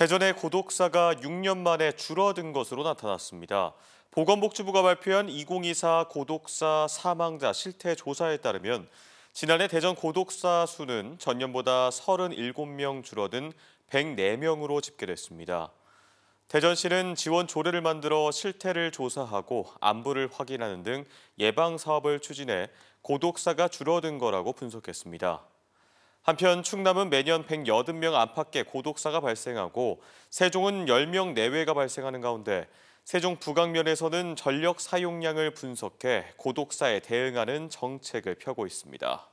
대전의 고독사가 6년 만에 줄어든 것으로 나타났습니다. 보건복지부가 발표한 2024 고독사 사망자 실태 조사에 따르면 지난해 대전 고독사 수는 전년보다 37명 줄어든 104명으로 집계됐습니다. 대전시는 지원 조례를 만들어 실태를 조사하고 안부를 확인하는 등 예방 사업을 추진해 고독사가 줄어든 거라고 분석했습니다. 한편 충남은 매년 180명 안팎의 고독사가 발생하고 세종은 10명 내외가 발생하는 가운데 세종 부강면에서는 전력 사용량을 분석해 고독사에 대응하는 정책을 펴고 있습니다.